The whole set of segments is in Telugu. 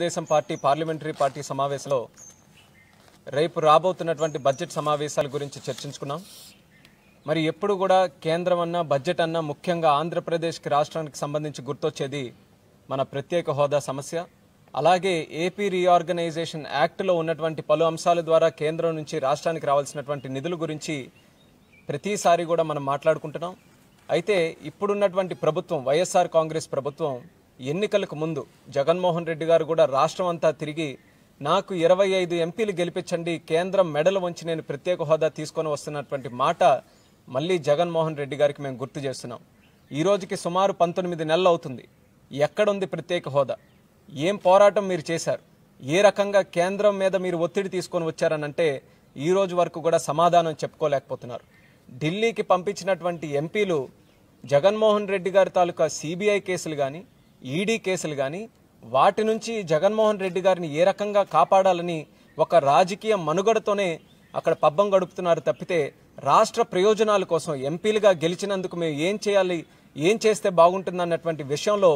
తెలుగుదేశం పార్టీ పార్లమెంటరీ పార్టీ సమావేశంలో రేపు రాబోతున్నటువంటి బడ్జెట్ సమావేశాల గురించి చర్చించుకున్నాం మరి ఎప్పుడు కూడా కేంద్రం అన్నా బడ్జెట్ అన్నా ముఖ్యంగా ఆంధ్రప్రదేశ్కి రాష్ట్రానికి సంబంధించి గుర్తొచ్చేది మన ప్రత్యేక హోదా సమస్య అలాగే ఏపీ రీఆర్గనైజేషన్ యాక్ట్లో ఉన్నటువంటి పలు అంశాల ద్వారా కేంద్రం నుంచి రాష్ట్రానికి రావాల్సినటువంటి నిధుల గురించి ప్రతిసారి కూడా మనం మాట్లాడుకుంటున్నాం అయితే ఇప్పుడున్నటువంటి ప్రభుత్వం వైఎస్ఆర్ కాంగ్రెస్ ప్రభుత్వం ఎన్నికలకు ముందు జగన్మోహన్ రెడ్డి గారు కూడా రాష్ట్రం అంతా తిరిగి నాకు ఇరవై ఐదు ఎంపీలు గెలిపించండి కేంద్రం మెడలు వంచి నేను ప్రత్యేక హోదా తీసుకొని వస్తున్నటువంటి మాట మళ్ళీ జగన్మోహన్ రెడ్డి గారికి మేము గుర్తు చేస్తున్నాం ఈ రోజుకి సుమారు పంతొమ్మిది నెలలు అవుతుంది ఎక్కడుంది ప్రత్యేక హోదా ఏం పోరాటం మీరు చేశారు ఏ రకంగా కేంద్రం మీద మీరు ఒత్తిడి తీసుకొని వచ్చారనంటే ఈ రోజు వరకు కూడా సమాధానం చెప్పుకోలేకపోతున్నారు ఢిల్లీకి పంపించినటువంటి ఎంపీలు జగన్మోహన్ రెడ్డి గారి తాలూకా సిబిఐ కేసులు కానీ ఈడీ కేసులు కానీ వాటి నుంచి జగన్మోహన్ రెడ్డి గారిని ఏ రకంగా కాపాడాలని ఒక రాజకీయ మనుగడతోనే అక్కడ పబ్బం గడుపుతున్నారు తప్పితే రాష్ట్ర ప్రయోజనాల కోసం ఎంపీలుగా గెలిచినందుకు మేము ఏం చేయాలి ఏం చేస్తే బాగుంటుందన్నటువంటి విషయంలో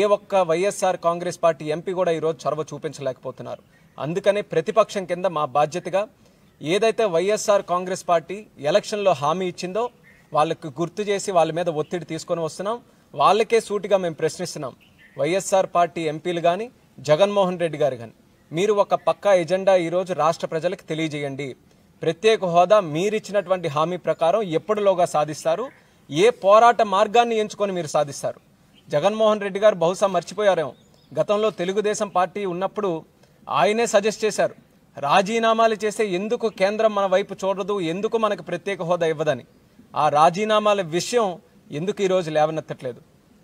ఏ ఒక్క వైఎస్ఆర్ కాంగ్రెస్ పార్టీ ఎంపీ కూడా ఈరోజు చొరవ చూపించలేకపోతున్నారు అందుకనే ప్రతిపక్షం కింద మా బాధ్యతగా ఏదైతే వైఎస్ఆర్ కాంగ్రెస్ పార్టీ ఎలక్షన్లో హామీ ఇచ్చిందో వాళ్ళకి గుర్తు చేసి వాళ్ళ మీద ఒత్తిడి తీసుకొని వస్తున్నాం వాళ్ళకే సూటిగా మేము ప్రశ్నిస్తున్నాం వైఎస్ఆర్ పార్టీ ఎంపీలు కానీ జగన్మోహన్ రెడ్డి గారు కానీ మీరు ఒక పక్కా ఎజెండా ఈరోజు రాష్ట్ర ప్రజలకు తెలియజేయండి ప్రత్యేక హోదా మీరిచ్చినటువంటి హామీ ప్రకారం ఎప్పుడులోగా సాధిస్తారు ఏ పోరాట మార్గాన్ని ఎంచుకొని మీరు సాధిస్తారు జగన్మోహన్ రెడ్డి గారు బహుశా మర్చిపోయారేమో గతంలో తెలుగుదేశం పార్టీ ఉన్నప్పుడు ఆయనే సజెస్ట్ చేశారు రాజీనామాలు చేస్తే ఎందుకు కేంద్రం మన వైపు చూడదు ఎందుకు మనకు ప్రత్యేక హోదా ఇవ్వదని ఆ రాజీనామాల విషయం ఎందుకు ఈరోజు లేవనెత్తట్లేదు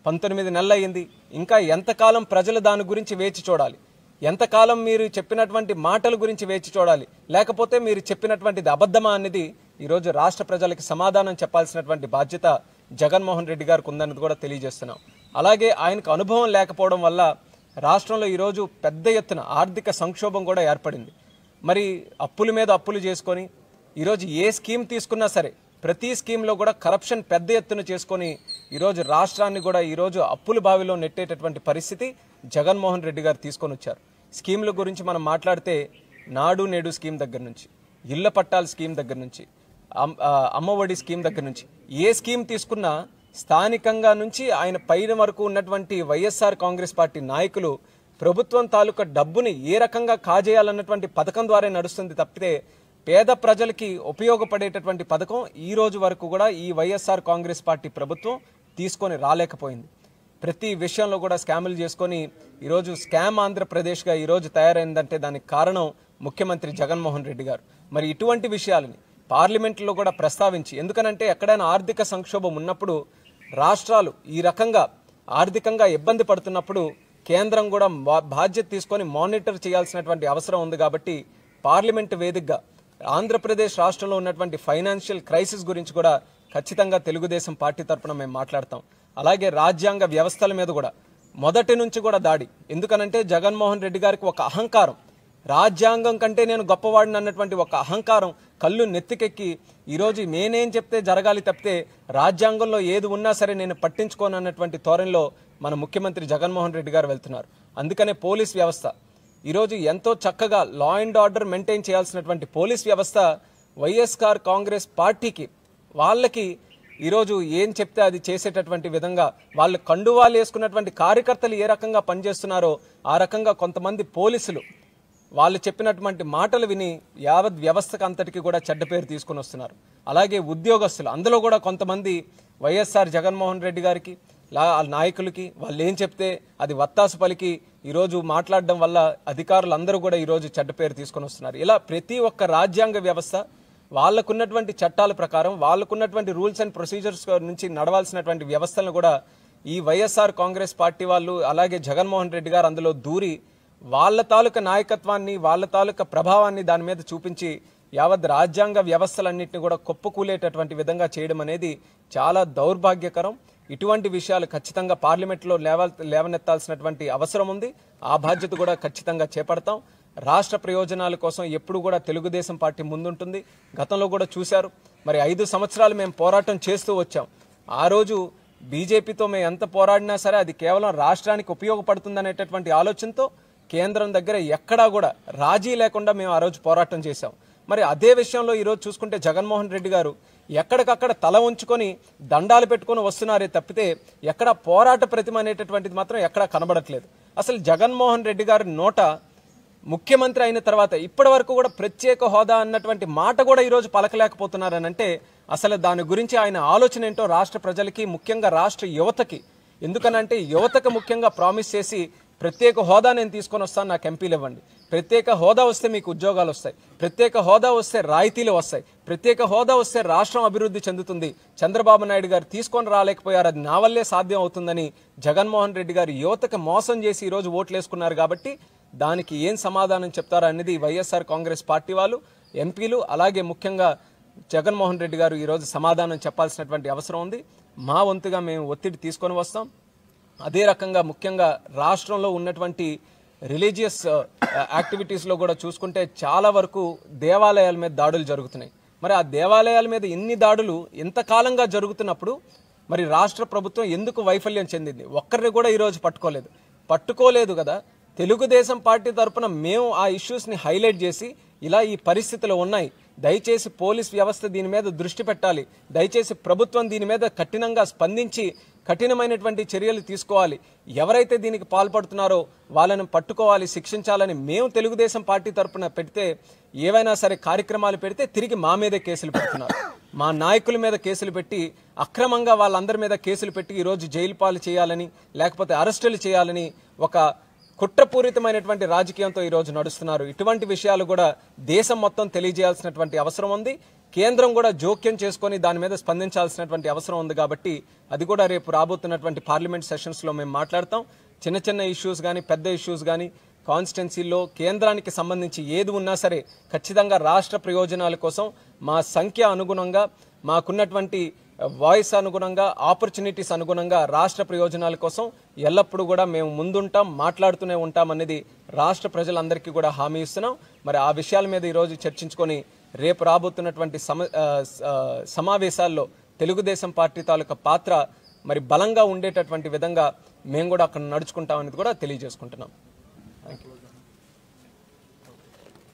పంతొమ్మిది నెలలు అయింది ఇంకా ఎంతకాలం ప్రజలు దాని గురించి వేచి చూడాలి ఎంతకాలం మీరు చెప్పినటువంటి మాటల గురించి వేచి చూడాలి లేకపోతే మీరు చెప్పినటువంటిది అబద్ధమా అనేది ఈరోజు రాష్ట్ర ప్రజలకి సమాధానం చెప్పాల్సినటువంటి బాధ్యత జగన్మోహన్ రెడ్డి గారికి ఉందన్నది కూడా తెలియజేస్తున్నాం అలాగే ఆయనకు అనుభవం లేకపోవడం వల్ల రాష్ట్రంలో ఈరోజు పెద్ద ఎత్తున ఆర్థిక సంక్షోభం కూడా ఏర్పడింది మరి అప్పుల మీద అప్పులు చేసుకొని ఈరోజు ఏ స్కీమ్ తీసుకున్నా సరే ప్రతి స్కీమ్లో కూడా కరప్షన్ పెద్ద ఎత్తున చేసుకొని ఈరోజు రాష్ట్రాన్ని కూడా ఈరోజు అప్పుల బావిలో నెట్టేటటువంటి పరిస్థితి జగన్మోహన్ రెడ్డి గారు తీసుకొని వచ్చారు స్కీముల గురించి మనం మాట్లాడితే నాడు నేడు స్కీమ్ దగ్గర నుంచి ఇళ్ల పట్టాల స్కీమ్ దగ్గర నుంచి అమ్మఒడి స్కీమ్ దగ్గర నుంచి ఏ స్కీమ్ తీసుకున్నా స్థానికంగా నుంచి ఆయన పైన వరకు ఉన్నటువంటి వైఎస్ఆర్ కాంగ్రెస్ పార్టీ నాయకులు ప్రభుత్వం తాలూకా డబ్బుని ఏ రకంగా కాజేయాలన్నటువంటి పథకం ద్వారా నడుస్తుంది తప్పితే పేద ప్రజలకి ఉపయోగపడేటటువంటి పథకం ఈ రోజు వరకు కూడా ఈ వైఎస్ఆర్ కాంగ్రెస్ పార్టీ ప్రభుత్వం తీసుకొని రాలేకపోయింది ప్రతి విషయంలో కూడా స్కాములు చేసుకొని ఈరోజు స్కామ్ ఆంధ్రప్రదేశ్గా ఈరోజు తయారైందంటే దానికి కారణం ముఖ్యమంత్రి జగన్మోహన్ రెడ్డి గారు మరి ఇటువంటి విషయాలని పార్లమెంట్లో కూడా ప్రస్తావించి ఎందుకనంటే ఎక్కడైనా ఆర్థిక సంక్షోభం ఉన్నప్పుడు రాష్ట్రాలు ఈ రకంగా ఆర్థికంగా ఇబ్బంది పడుతున్నప్పుడు కేంద్రం కూడా బాధ్యత తీసుకొని మానిటర్ చేయాల్సినటువంటి అవసరం ఉంది కాబట్టి పార్లమెంటు వేదికగా ఆంధ్రప్రదేశ్ రాష్ట్రంలో ఉన్నటువంటి ఫైనాన్షియల్ క్రైసిస్ గురించి కూడా ఖచ్చితంగా తెలుగుదేశం పార్టీ తరఫున మేము మాట్లాడతాం అలాగే రాజ్యాంగ వ్యవస్థల మీద కూడా మొదటి నుంచి కూడా దాడి ఎందుకనంటే జగన్మోహన్ రెడ్డి గారికి ఒక అహంకారం రాజ్యాంగం కంటే నేను గొప్పవాడిని అన్నటువంటి ఒక అహంకారం కళ్ళు నెత్తికెక్కి ఈరోజు నేనేం చెప్తే జరగాలి తప్పితే రాజ్యాంగంలో ఏది ఉన్నా సరే నేను పట్టించుకోను అన్నటువంటి ధోరణిలో మన ముఖ్యమంత్రి జగన్మోహన్ రెడ్డి గారు వెళ్తున్నారు అందుకనే పోలీస్ వ్యవస్థ ఈరోజు ఎంతో చక్కగా లా అండ్ ఆర్డర్ మెయింటైన్ చేయాల్సినటువంటి పోలీస్ వ్యవస్థ వైఎస్ఆర్ కాంగ్రెస్ పార్టీకి వాళ్ళకి ఈరోజు ఏం చెప్తే అది చేసేటటువంటి విధంగా వాళ్ళు కండువాలు వేసుకున్నటువంటి కార్యకర్తలు ఏ రకంగా పనిచేస్తున్నారో ఆ రకంగా కొంతమంది పోలీసులు వాళ్ళు చెప్పినటువంటి మాటలు విని యావత్ వ్యవస్థకు అంతటికి కూడా చెడ్డ పేరు తీసుకుని వస్తున్నారు అలాగే ఉద్యోగస్తులు అందులో కూడా కొంతమంది వైఎస్ఆర్ జగన్మోహన్ రెడ్డి గారికి నాయకులకి వాళ్ళు ఏం చెప్తే అది వత్తాసు పలికి ఈరోజు మాట్లాడడం వల్ల అధికారులందరూ కూడా ఈరోజు చెడ్డ పేరు తీసుకొని వస్తున్నారు ఇలా ప్రతి ఒక్క రాజ్యాంగ వ్యవస్థ వాళ్ళకున్నటువంటి చట్టాల ప్రకారం వాళ్ళకున్నటువంటి రూల్స్ అండ్ ప్రొసీజర్స్ నుంచి నడవాల్సినటువంటి వ్యవస్థలను కూడా ఈ వైఎస్ఆర్ కాంగ్రెస్ పార్టీ వాళ్ళు అలాగే జగన్మోహన్ రెడ్డి గారు అందులో దూరి వాళ్ళ తాలూకా నాయకత్వాన్ని వాళ్ళ తాలూకా ప్రభావాన్ని దాని మీద చూపించి యావత్ రాజ్యాంగ వ్యవస్థలన్నింటినీ కూడా కుప్పకూలేటటువంటి విధంగా చేయడం అనేది చాలా దౌర్భాగ్యకరం ఇటువంటి విషయాలు ఖచ్చితంగా పార్లమెంట్లో లేవ లేవనెత్తాల్సినటువంటి అవసరం ఉంది ఆ బాధ్యత కూడా ఖచ్చితంగా చేపడతాం రాష్ట్ర ప్రయోజనాల కోసం ఎప్పుడు కూడా తెలుగుదేశం పార్టీ ముందుంటుంది గతంలో కూడా చూశారు మరి ఐదు సంవత్సరాలు మేము పోరాటం చేస్తూ వచ్చాం ఆ రోజు బీజేపీతో మేము ఎంత పోరాడినా సరే అది కేవలం రాష్ట్రానికి ఉపయోగపడుతుందనేటటువంటి ఆలోచనతో కేంద్రం దగ్గర ఎక్కడా కూడా రాజీ లేకుండా మేము ఆ రోజు పోరాటం చేశాం మరి అదే విషయంలో ఈరోజు చూసుకుంటే జగన్మోహన్ రెడ్డి గారు ఎక్కడికక్కడ తల ఉంచుకొని దండాలు పెట్టుకొని వస్తున్నారే తప్పితే ఎక్కడ పోరాట ప్రతిమ అనేటటువంటిది మాత్రం ఎక్కడ కనబడట్లేదు అసలు జగన్మోహన్ రెడ్డి గారి నోట ముఖ్యమంత్రి అయిన తర్వాత ఇప్పటి వరకు కూడా ప్రత్యేక హోదా అన్నటువంటి మాట కూడా ఈరోజు పలకలేకపోతున్నారనంటే అసలు దాని గురించి ఆయన ఆలోచన ఏంటో రాష్ట్ర ప్రజలకి ముఖ్యంగా రాష్ట్ర యువతకి ఎందుకనంటే యువతకు ముఖ్యంగా ప్రామిస్ చేసి ప్రత్యేక హోదా నేను తీసుకొని వస్తాను నాకు ఎంపీలు ఇవ్వండి ప్రత్యేక హోదా వస్తే మీకు ఉద్యోగాలు వస్తాయి ప్రత్యేక హోదా వస్తే రాయితీలు వస్తాయి ప్రత్యేక హోదా వస్తే రాష్ట్రం అభివృద్ధి చెందుతుంది చంద్రబాబు నాయుడు గారు తీసుకొని రాలేకపోయారు అది నా వల్లే సాధ్యం అవుతుందని జగన్మోహన్ రెడ్డి గారు యువతకు మోసం చేసి ఈరోజు ఓట్లేసుకున్నారు కాబట్టి దానికి ఏం సమాధానం చెప్తారా అనేది వైఎస్ఆర్ కాంగ్రెస్ పార్టీ వాళ్ళు ఎంపీలు అలాగే ముఖ్యంగా జగన్మోహన్ రెడ్డి గారు ఈరోజు సమాధానం చెప్పాల్సినటువంటి అవసరం ఉంది మా వంతుగా మేము ఒత్తిడి తీసుకొని వస్తాం అదే రకంగా ముఖ్యంగా రాష్ట్రంలో ఉన్నటువంటి రిలీజియస్ యాక్టివిటీస్లో కూడా చూసుకుంటే చాలా వరకు దేవాలయాల మీద దాడులు జరుగుతున్నాయి మరి ఆ దేవాలయాల మీద ఇన్ని దాడులు ఎంతకాలంగా జరుగుతున్నప్పుడు మరి రాష్ట్ర ప్రభుత్వం ఎందుకు వైఫల్యం చెందింది ఒక్కరిని కూడా ఈరోజు పట్టుకోలేదు పట్టుకోలేదు కదా తెలుగుదేశం పార్టీ తరఫున మేము ఆ ఇష్యూస్ని హైలైట్ చేసి ఇలా ఈ పరిస్థితులు ఉన్నాయి దయచేసి పోలీస్ వ్యవస్థ దీని మీద దృష్టి పెట్టాలి దయచేసి ప్రభుత్వం దీని మీద కఠినంగా స్పందించి కఠినమైనటువంటి చర్యలు తీసుకోవాలి ఎవరైతే దీనికి పాల్పడుతున్నారో వాళ్ళని పట్టుకోవాలి శిక్షించాలని మేము తెలుగుదేశం పార్టీ తరఫున పెడితే ఏవైనా సరే కార్యక్రమాలు పెడితే తిరిగి మా మీదే కేసులు పెడుతున్నారు మా నాయకుల మీద కేసులు పెట్టి అక్రమంగా వాళ్ళందరి మీద కేసులు పెట్టి ఈరోజు జైలు పాలు చేయాలని లేకపోతే అరెస్టులు చేయాలని ఒక కుట్రపూరితమైనటువంటి రాజకీయంతో ఈరోజు నడుస్తున్నారు ఇటువంటి విషయాలు కూడా దేశం మొత్తం తెలియజేయాల్సినటువంటి అవసరం ఉంది కేంద్రం కూడా జోక్యం చేసుకొని దాని మీద స్పందించాల్సినటువంటి అవసరం ఉంది కాబట్టి అది కూడా రేపు రాబోతున్నటువంటి పార్లమెంట్ సెషన్స్లో మేము మాట్లాడతాం చిన్న చిన్న ఇష్యూస్ కానీ పెద్ద ఇష్యూస్ కానీ కాన్స్టిట్యున్సీలో కేంద్రానికి సంబంధించి ఏది ఉన్నా సరే ఖచ్చితంగా రాష్ట్ర ప్రయోజనాల కోసం మా సంఖ్య అనుగుణంగా మాకున్నటువంటి వాయిస్ అనుగుణంగా ఆపర్చునిటీస్ అనుగుణంగా రాష్ట్ర ప్రయోజనాల కోసం ఎల్లప్పుడూ కూడా మేము ముందుంటాం మాట్లాడుతూనే ఉంటాం అనేది రాష్ట్ర ప్రజలందరికీ కూడా హామీ ఇస్తున్నాం మరి ఆ విషయాల మీద ఈరోజు చర్చించుకొని రేపు రాబోతున్నటువంటి సమ సమావేశాల్లో తెలుగుదేశం పార్టీ తాలూకా పాత్ర మరి బలంగా ఉండేటటువంటి విధంగా మేము కూడా అక్కడ నడుచుకుంటామనేది కూడా తెలియజేసుకుంటున్నాం థ్యాంక్ యూ